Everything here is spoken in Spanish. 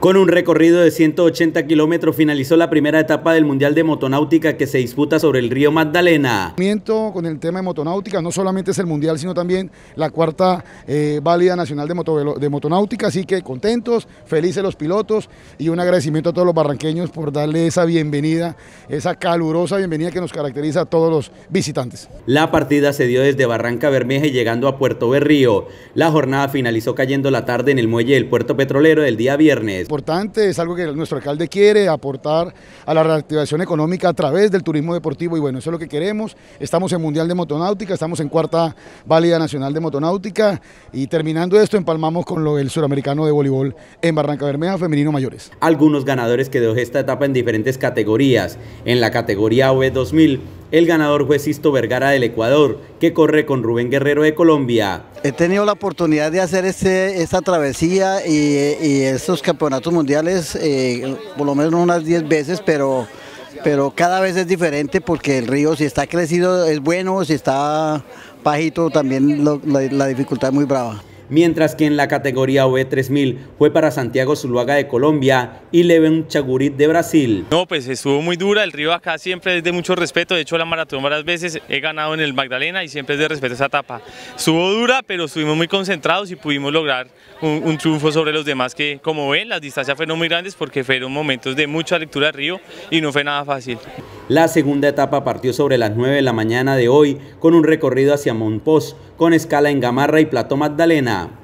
Con un recorrido de 180 kilómetros finalizó la primera etapa del Mundial de Motonáutica que se disputa sobre el río Magdalena. Con el tema de motonáutica, no solamente es el Mundial, sino también la cuarta eh, válida nacional de, motonáutica, así que contentos, felices los pilotos y un agradecimiento a todos los barranqueños por darle esa bienvenida, esa calurosa bienvenida que nos caracteriza a todos los visitantes. La partida se dio desde Barranca Bermeje llegando a Puerto Berrío. La jornada finalizó cayendo la tarde en el muelle del puerto petrolero del día viernes es algo que nuestro alcalde quiere, aportar a la reactivación económica a través del turismo deportivo y bueno, eso es lo que queremos. Estamos en Mundial de Motonáutica, estamos en Cuarta Válida Nacional de Motonáutica y terminando esto empalmamos con lo del suramericano de voleibol en Barranca Bermeja femenino mayores. Algunos ganadores que dejó esta etapa en diferentes categorías. En la categoría V2000 el ganador fue Sisto Vergara del Ecuador, que corre con Rubén Guerrero de Colombia. He tenido la oportunidad de hacer esta travesía y, estos campeonatos mundiales eh, por lo menos unas 10 veces, pero, pero cada vez es diferente porque el río si está crecido es bueno, si está bajito también la, la dificultad es muy brava mientras que en la categoría V3000 fue para Santiago Zuluaga de Colombia y Leven Chagurit de Brasil. No, pues estuvo muy dura, el río acá siempre es de mucho respeto, de hecho la maratón varias veces he ganado en el Magdalena y siempre es de respeto esa etapa. Estuvo dura, pero estuvimos muy concentrados y pudimos lograr un, triunfo sobre los demás que como ven las distancias fueron muy grandes porque fueron momentos de mucha lectura del río y no fue nada fácil. La segunda etapa partió sobre las 9 de la mañana de hoy con un recorrido hacia Montpós con escala en Gamarra y Plato Magdalena.